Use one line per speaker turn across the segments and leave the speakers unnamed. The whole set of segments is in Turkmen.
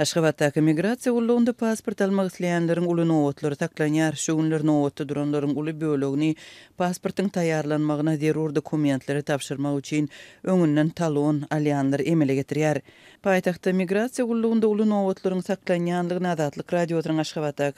Aşgabatda ki migratsiya ullonda pasport almak isleyenlerin ulu nootları taklanyar, şu unlar nootta duranların ulu biologini pasportin tayarlanmağına der orda komiyantları talon aliyanlar emele getiriyar. Paytaqda migratsiya ullonda ulu nootlarların taklanyanlığı nadatlıq radiyotran Aşgabatda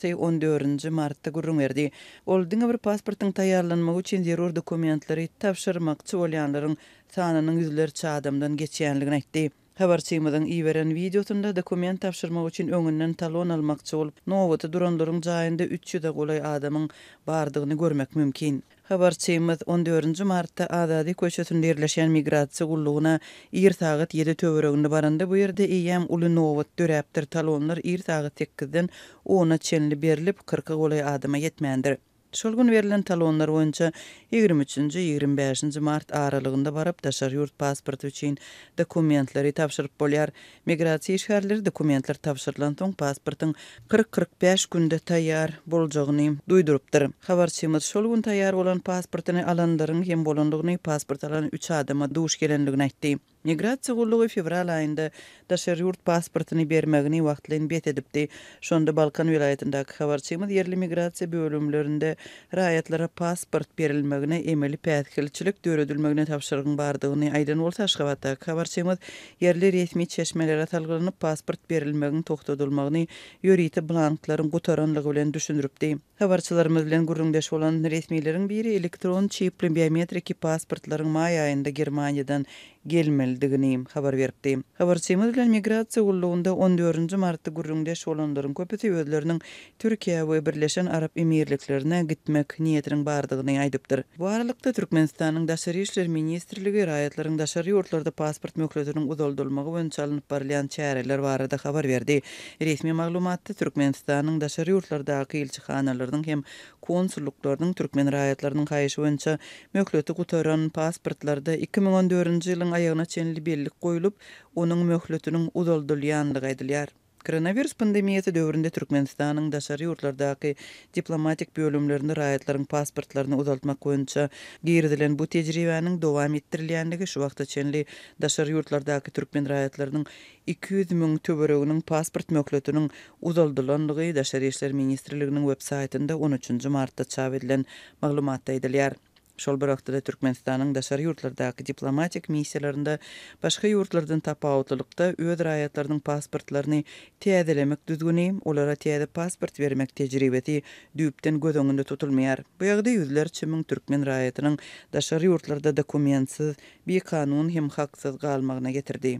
ki 14. martta gurrung erdi. Oldin abir pasportin tayarlanma uçin zerur dokumentleri komiyantlari tapşir tapşir tapşir tapşir tapşir tapşir Habarçymyzyň iýeren videosunda dokument tapşyrmak üçin öňünden talon almakçy bolup, nowaty durandyryň jaýynda 300 de golay adamyň bardygyny görmek mümkin. Habarçymyz 14-nji martda Azadi köçesinde ýerleşen migrasiýa gullugyna ýer 7 töwereginde barandy. Bu ýerde iýem uly nowat döräpdir talonlar ýer sagat 8-den 10-a çenli berilip golay adama ýetmändir. Şol gün verilen talonlar boyunca 23 25-nji mart aralığında barap daşar yurt pasport üçin dokumentleri tapşyryp bolýar. Migrasiýa işgärleri dokumentler tapşyrylan soň pasportyň 40-45 günde taýýar boljagyny duýdurypdyr. Habarçymyz şol gün taýýar bolan pasportyny alandaryň hem bolandygyny pasport alan 3 adama duş gelenligini aýtdy. Migratsiya gurlugy fevral ayında daşary ýurt pasportyny bermegini wagtlyň betedipdi. Şonda Balkan welaýetindäki habarçymyz yerli migratsiýa bölümlerinde raýatlara pasport berilmegini emeli päýkilçilik döredilmegini tapşyrygyň bardygyny aýdan bolsa şahwatda habarçymyz ýerli resmi çeşmelere talgylanyp pasport berilmegini togtadylmagyny ýöriti blanklaryň gutaranlygy bilen düşündiripdi. Habarçylarymyz bilen gurulmaly bolan resmiýetleriň biri elektron çipli biometrik pasportlaryň maý aýynda Germaniýadan gelmeli edildigini xabar berdi. Xabar çemizlen migrasiya ulluğunda 14-nji martda gurrunda şolandyryň köpüsi özlerini Türkiýa we Birleşen Arap Emirliklerine gitmek niýetiniň bardygyny aýdypdyr. Bu aralykda Türkmenistanyň daşary işler ministrligi raýatlaryň daşary ýurtlarda pasport möhürlerini uzaldylmagy we çalınyp barlayan çäreler barada xabar berdi. Resmi maglumatda Türkmenistanyň daşary ýurtlardaky elçixanalarynyň hem konsulluklarynyň türkmen raýatlarynyň haýyşy boýunça möhürleti gutaran pasportlarda 2014-nji ýylyň aýagyna ýenli bellik goýulyp, onuň möhletiniň uzaldylýandygy aýdylýar. Koronavirus pandemiýasy döwründe Türkmenistanyň daşary ýurtlardaky diplomatik bölümlerini raýatlaryň pasportlarını uzaltmak goýunça giýirdilen bu tejribäniň dowam etdirilýändigi şu wagtda çenli daşary ýurtlardaky türkmen raýatlarynyň 200 000 töwereginiň pasport möhletiniň uzaldylandygy daşary işler ministrliginiň websaýtynda 13-nji martda çap edilen maglumatda Şol bir wagtda Türkmenistanyň daşary ýurtlardaky diplomatik missiýalarynda başga ýurtlardan tapawutlykda öz raýatlarynyň pasportlaryny täzelemek düzgüni, olara täze pasport bermek tejribeti düýpden göz öňünde tutulmaýar. Bu ýagda ýüzler türkmen raýatynyň daşary ýurtlarda dokumentsiz, bir kanun hem haksız galmagyna getirdi.